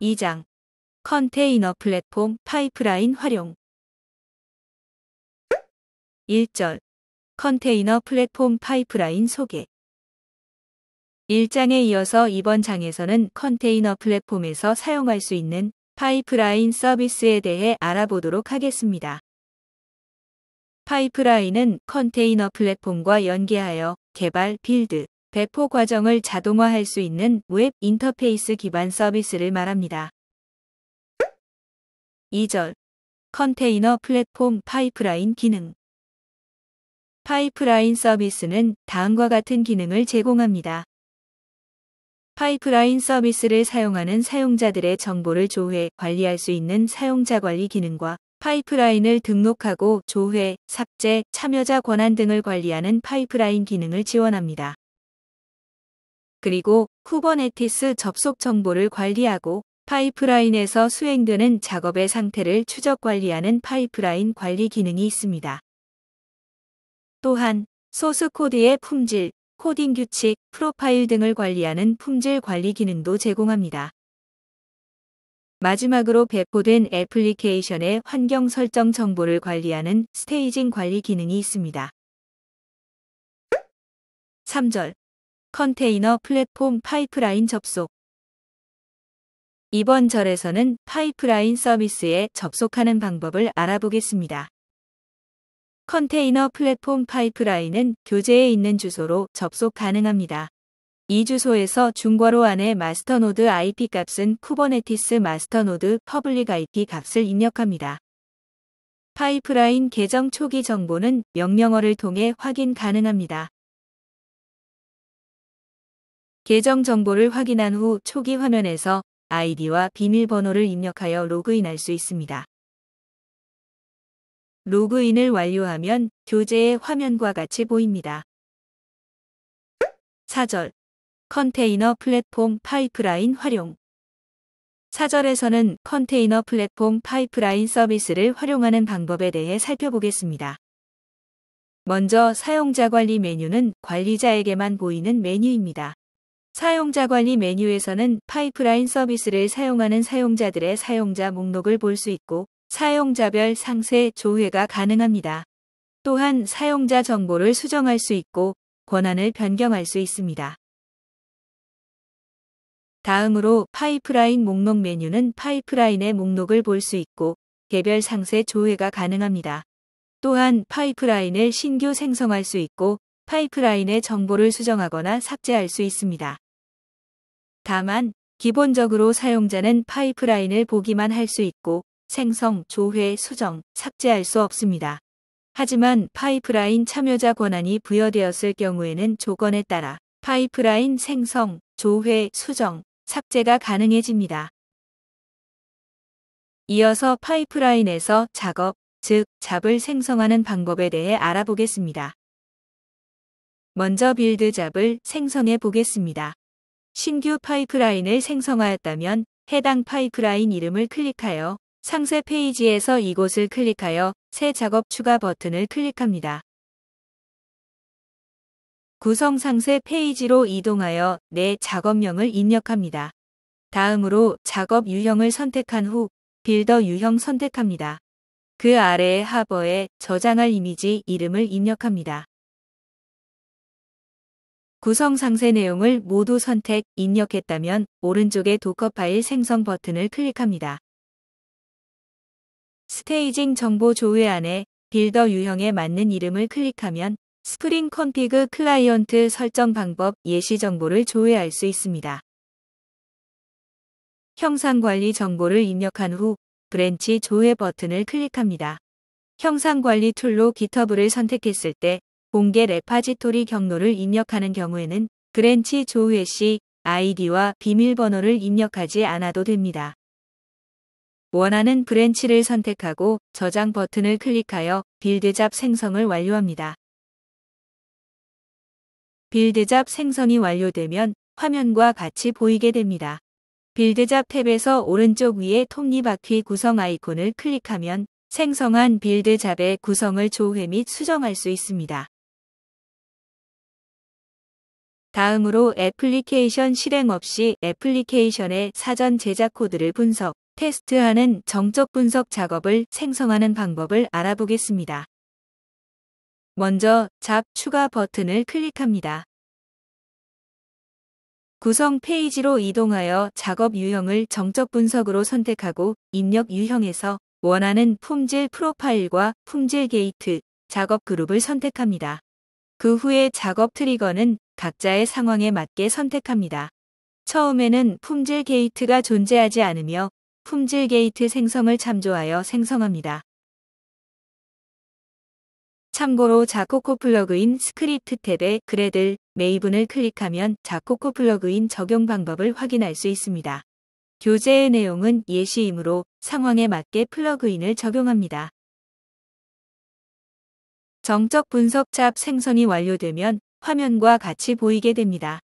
2장 컨테이너 플랫폼 파이프라인 활용 1절 컨테이너 플랫폼 파이프라인 소개 1장에 이어서 이번 장에서는 컨테이너 플랫폼에서 사용할 수 있는 파이프라인 서비스에 대해 알아보도록 하겠습니다. 파이프라인은 컨테이너 플랫폼과 연계하여 개발, 빌드, 배포 과정을 자동화할 수 있는 웹 인터페이스 기반 서비스를 말합니다. 2절 컨테이너 플랫폼 파이프라인 기능 파이프라인 서비스는 다음과 같은 기능을 제공합니다. 파이프라인 서비스를 사용하는 사용자들의 정보를 조회, 관리할 수 있는 사용자 관리 기능과 파이프라인을 등록하고 조회, 삭제, 참여자 권한 등을 관리하는 파이프라인 기능을 지원합니다. 그리고 쿠버네티스 접속 정보를 관리하고 파이프라인에서 수행되는 작업의 상태를 추적 관리하는 파이프라인 관리 기능이 있습니다. 또한 소스 코드의 품질, 코딩 규칙, 프로파일 등을 관리하는 품질 관리 기능도 제공합니다. 마지막으로 배포된 애플리케이션의 환경 설정 정보를 관리하는 스테이징 관리 기능이 있습니다. 3절 컨테이너 플랫폼 파이프라인 접속 이번 절에서는 파이프라인 서비스에 접속하는 방법을 알아보겠습니다. 컨테이너 플랫폼 파이프라인은 교재에 있는 주소로 접속 가능합니다. 이 주소에서 중괄호 안에 마스터노드 IP 값은 쿠버네티스 마스터노드 퍼블릭 IP 값을 입력합니다. 파이프라인 계정 초기 정보는 명령어를 통해 확인 가능합니다. 계정 정보를 확인한 후 초기 화면에서 아이디와 비밀번호를 입력하여 로그인할 수 있습니다. 로그인을 완료하면 교재의 화면과 같이 보입니다. 4절 컨테이너 플랫폼 파이프라인 활용 4절에서는 컨테이너 플랫폼 파이프라인 서비스를 활용하는 방법에 대해 살펴보겠습니다. 먼저 사용자 관리 메뉴는 관리자에게만 보이는 메뉴입니다. 사용자 관리 메뉴에서는 파이프라인 서비스를 사용하는 사용자들의 사용자 목록을 볼 수 있고 사용자별 상세 조회가 가능합니다. 또한 사용자 정보를 수정할 수 있고 권한을 변경할 수 있습니다. 다음으로 파이프라인 목록 메뉴는 파이프라인의 목록을 볼 수 있고 개별 상세 조회가 가능합니다. 또한 파이프라인을 신규 생성할 수 있고 파이프라인의 정보를 수정하거나 삭제할 수 있습니다. 다만 기본적으로 사용자는 파이프라인을 보기만 할 수 있고 생성, 조회, 수정, 삭제할 수 없습니다. 하지만 파이프라인 참여자 권한이 부여되었을 경우에는 조건에 따라 파이프라인 생성, 조회, 수정, 삭제가 가능해집니다. 이어서 파이프라인에서 작업, 즉 잡을 생성하는 방법에 대해 알아보겠습니다. 먼저 빌드 잡을 생성해 보겠습니다. 신규 파이프라인을 생성하였다면 해당 파이프라인 이름을 클릭하여 상세 페이지에서 이곳을 클릭하여 새 작업 추가 버튼을 클릭합니다. 구성 상세 페이지로 이동하여 내 작업명을 입력합니다. 다음으로 작업 유형을 선택한 후 빌더 유형 선택합니다. 그 아래의 하버에 저장할 이미지 이름을 입력합니다. 구성 상세 내용을 모두 선택, 입력했다면 오른쪽의 도커 파일 생성 버튼을 클릭합니다. 스테이징 정보 조회안에 빌더 유형에 맞는 이름을 클릭하면 스프링 컨피그 클라이언트 설정 방법 예시 정보를 조회할 수 있습니다. 형상 관리 정보를 입력한 후 브랜치 조회 버튼을 클릭합니다. 형상 관리 툴로 g i t h u b 를 선택했을 때 공개 레파지토리 경로를 입력하는 경우에는 그랜치 조회 시 아이디와 비밀번호를 입력하지 않아도 됩니다. 원하는 브랜치를 선택하고 저장 버튼을 클릭하여 빌드 잡 생성을 완료합니다. 빌드 잡 생성이 완료되면 화면과 같이 보이게 됩니다. 빌드 잡 탭에서 오른쪽 위에 톱니바퀴 구성 아이콘을 클릭하면 생성한 빌드 잡의 구성을 조회 및 수정할 수 있습니다. 다음으로 애플리케이션 실행 없이 애플리케이션의 사전 제작 코드를 분석, 테스트하는 정적 분석 작업을 생성하는 방법을 알아보겠습니다. 먼저 잡 추가 버튼을 클릭합니다. 구성 페이지로 이동하여 작업 유형을 정적 분석으로 선택하고 입력 유형에서 원하는 품질 프로파일과 품질 게이트, 작업 그룹을 선택합니다. 그 후에 작업 트리거는 각자의 상황에 맞게 선택합니다. 처음에는 품질 게이트가 존재하지 않으며 품질 게이트 생성을 참조하여 생성합니다. 참고로 자코코 플러그인 스크립트 탭의 그래들 메이븐을 클릭하면 자코코 플러그인 적용 방법을 확인할 수 있습니다. 교재의 내용은 예시이므로 상황에 맞게 플러그인을 적용합니다. 정적 분석 잡 생성이 완료되면 화면과 같이 보이게 됩니다.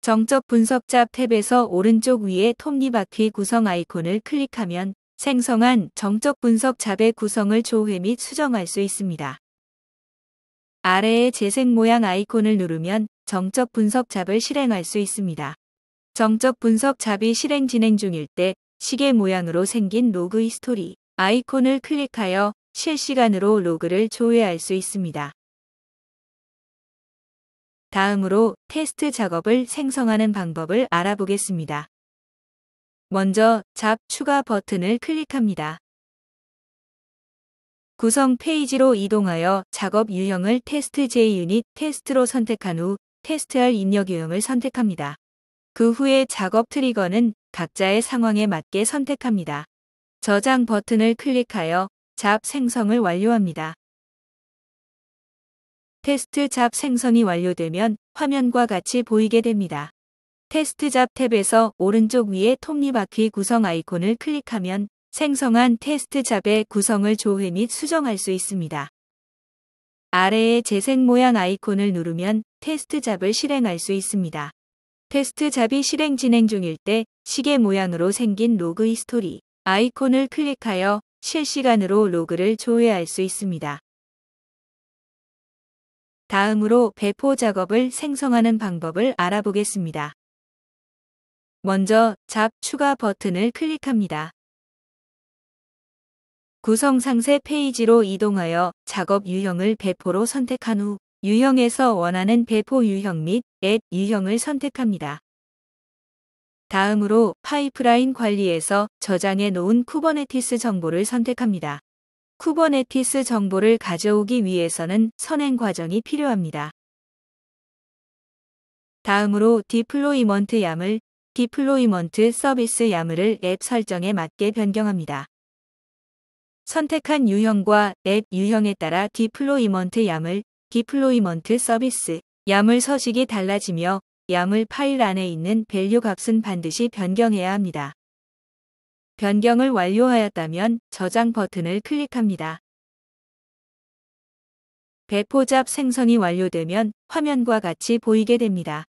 정적 분석 잡 탭에서 오른쪽 위에 톱니바퀴 구성 아이콘을 클릭하면 생성한 정적 분석 잡의 구성을 조회 및 수정할 수 있습니다. 아래의 재생 모양 아이콘을 누르면 정적 분석 잡을 실행할 수 있습니다. 정적 분석 잡이 실행 진행 중일 때 시계 모양으로 생긴 로그 히스토리 아이콘을 클릭하여 실시간으로 로그를 조회할 수 있습니다. 다음으로 테스트 작업을 생성하는 방법을 알아보겠습니다. 먼저 잡 추가 버튼을 클릭합니다. 구성 페이지로 이동하여 작업 유형을 테스트 J유닛 테스트로 선택한 후 테스트할 입력 유형을 선택합니다. 그 후에 작업 트리거는 각자의 상황에 맞게 선택합니다. 저장 버튼을 클릭하여 잡 생성을 완료합니다. 테스트 잡 생성이 완료되면 화면과 같이 보이게 됩니다. 테스트 잡 탭에서 오른쪽 위에 톱니바퀴 구성 아이콘을 클릭하면 생성한 테스트 잡의 구성을 조회 및 수정할 수 있습니다. 아래의 재생 모양 아이콘을 누르면 테스트 잡을 실행할 수 있습니다. 테스트 잡이 실행 진행 중일 때 시계 모양으로 생긴 로그 히스토리 아이콘을 클릭하여 실시간으로 로그를 조회할 수 있습니다. 다음으로 배포 작업을 생성하는 방법을 알아보겠습니다. 먼저 잡 추가 버튼을 클릭합니다. 구성 상세 페이지로 이동하여 작업 유형을 배포로 선택한 후 유형에서 원하는 배포 유형 및 앱 유형을 선택합니다. 다음으로 파이프라인 관리에서 저장해 놓은 쿠버네티스 정보를 선택합니다. 쿠버네티스 정보를 가져오기 위해서는 선행 과정이 필요합니다. 다음으로 디플로이먼트 야물, 디플로이먼트 서비스 야물을 앱 설정에 맞게 변경합니다. 선택한 유형과 앱 유형에 따라 디플로이먼트 야물, 디플로이먼트 서비스, 야물 서식이 달라지며 YAML 파일 안에 있는 밸류 값은 반드시 변경해야 합니다. 변경을 완료하였다면 저장 버튼을 클릭합니다. 배포 잡 생성이 완료되면 화면과 같이 보이게 됩니다.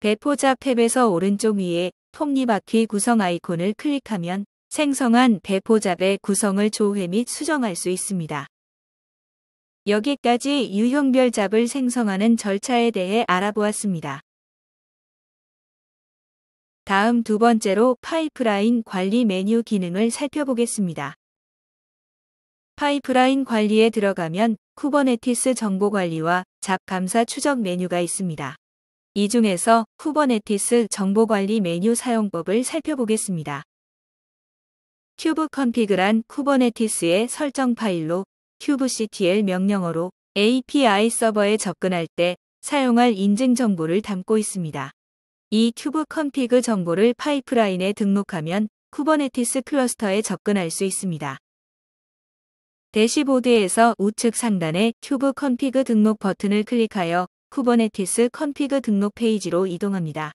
배포 잡 탭에서 오른쪽 위에 톱니바퀴 구성 아이콘을 클릭하면 생성한 배포 잡의 구성을 조회 및 수정할 수 있습니다. 여기까지 유형별 잡을 생성하는 절차에 대해 알아보았습니다. 다음 두 번째로 파이프라인 관리 메뉴 기능을 살펴보겠습니다. 파이프라인 관리에 들어가면 쿠버네티스 정보 관리와 잡감사 추적 메뉴가 있습니다. 이 중에서 쿠버네티스 정보 관리 메뉴 사용법을 살펴보겠습니다. 큐브 컨피그란 쿠버네티스의 설정 파일로 kubectl 명령어로 API 서버에 접근할 때 사용할 인증 정보를 담고 있습니다. 이 큐브 컨피그 정보를 파이프라인에 등록하면 쿠버네티스 클러스터에 접근할 수 있습니다. 대시보드에서 우측 상단에 큐브 컨피그 등록 버튼을 클릭하여 쿠버네티스 컨피그 등록 페이지로 이동합니다.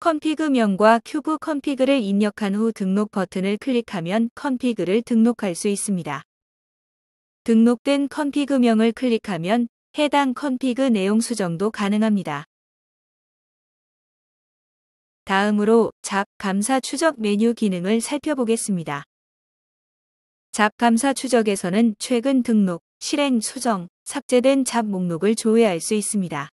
컨피그명과 큐브 컨피그를 입력한 후 등록 버튼을 클릭하면 컨피그를 등록할 수 있습니다. 등록된 컨피그명을 클릭하면 해당 컨피그 내용 수정도 가능합니다. 다음으로 잡 감사 추적 메뉴 기능을 살펴보겠습니다. 잡 감사 추적에서는 최근 등록, 실행, 수정, 삭제된 잡 목록을 조회할 수 있습니다.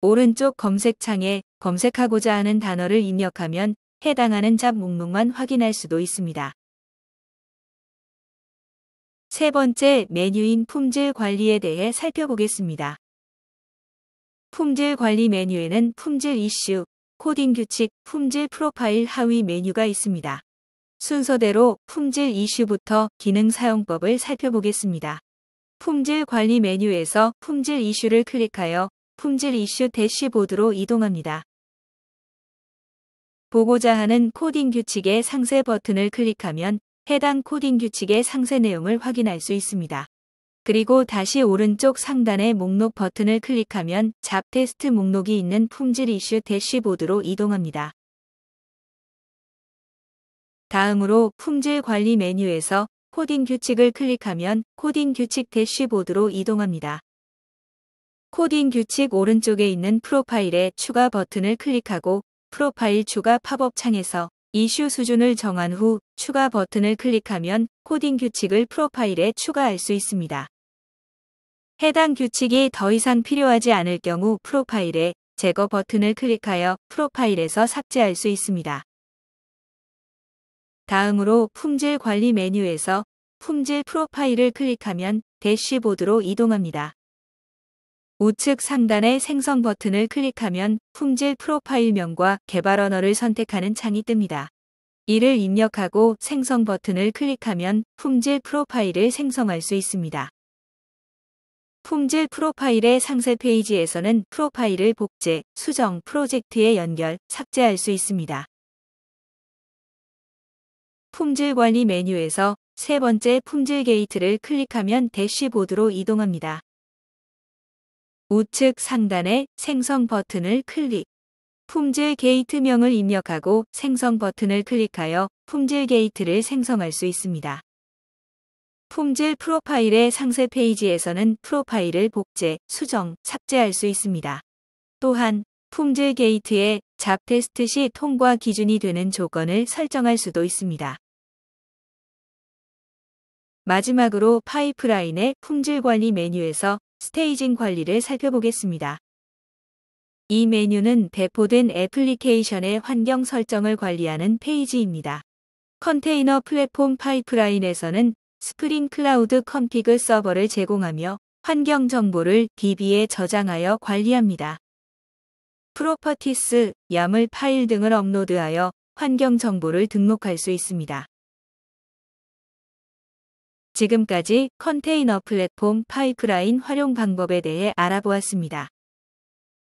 오른쪽 검색창에 검색하고자 하는 단어를 입력하면 해당하는 잡 목록만 확인할 수도 있습니다. 세 번째 메뉴인 품질 관리에 대해 살펴보겠습니다. 품질 관리 메뉴에는 품질 이슈, 코딩 규칙, 품질 프로파일 하위 메뉴가 있습니다. 순서대로 품질 이슈부터 기능 사용법을 살펴보겠습니다. 품질 관리 메뉴에서 품질 이슈를 클릭하여 품질 이슈 대시보드로 이동합니다. 보고자 하는 코딩 규칙의 상세 버튼을 클릭하면 해당 코딩 규칙의 상세 내용을 확인할 수 있습니다. 그리고 다시 오른쪽 상단의 목록 버튼을 클릭하면 잡 테스트 목록이 있는 품질 이슈 대시보드로 이동합니다. 다음으로 품질 관리 메뉴에서 코딩 규칙을 클릭하면 코딩 규칙 대시보드로 이동합니다. 코딩 규칙 오른쪽에 있는 프로파일의 추가 버튼을 클릭하고 프로파일 추가 팝업 창에서 이슈 수준을 정한 후 추가 버튼을 클릭하면 코딩 규칙을 프로파일에 추가할 수 있습니다. 해당 규칙이 더 이상 필요하지 않을 경우 프로파일의 제거 버튼을 클릭하여 프로파일에서 삭제할 수 있습니다. 다음으로 품질 관리 메뉴에서 품질 프로파일을 클릭하면 대시보드로 이동합니다. 우측 상단의 생성 버튼을 클릭하면 품질 프로파일명과 개발 언어를 선택하는 창이 뜹니다. 이를 입력하고 생성 버튼을 클릭하면 품질 프로파일을 생성할 수 있습니다. 품질 프로파일의 상세 페이지에서는 프로파일을 복제, 수정 프로젝트에 연결, 삭제할 수 있습니다. 품질 관리 메뉴에서 세 번째 품질 게이트를 클릭하면 대시보드로 이동합니다. 우측 상단에 생성 버튼을 클릭. 품질 게이트명을 입력하고 생성 버튼을 클릭하여 품질 게이트를 생성할 수 있습니다. 품질 프로파일의 상세 페이지에서는 프로파일을 복제, 수정, 삭제할 수 있습니다. 또한 품질 게이트에 잡 테스트 시 통과 기준이 되는 조건을 설정할 수도 있습니다. 마지막으로 파이프라인의 품질 관리 메뉴에서 스테이징 관리를 살펴보겠습니다. 이 메뉴는 배포된 애플리케이션의 환경 설정을 관리하는 페이지입니다. 컨테이너 플랫폼 파이프라인에서는 스프링 클라우드 컨피그 서버를 제공하며 환경 정보를 DB에 저장하여 관리합니다. 프로퍼티스, 야물 파일 등을 업로드하여 환경 정보를 등록할 수 있습니다. 지금까지 컨테이너 플랫폼 파이프라인 활용 방법에 대해 알아보았습니다.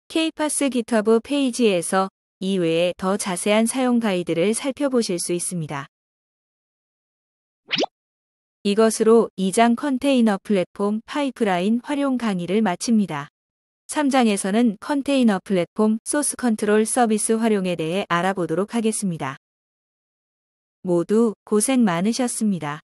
케이파스 GitHub 페이지에서 이외에 더 자세한 사용 가이드를 살펴보실 수 있습니다. 이것으로 2장 컨테이너 플랫폼 파이프라인 활용 강의를 마칩니다. 3장에서는 컨테이너 플랫폼 소스 컨트롤 서비스 활용에 대해 알아보도록 하겠습니다. 모두 고생 많으셨습니다.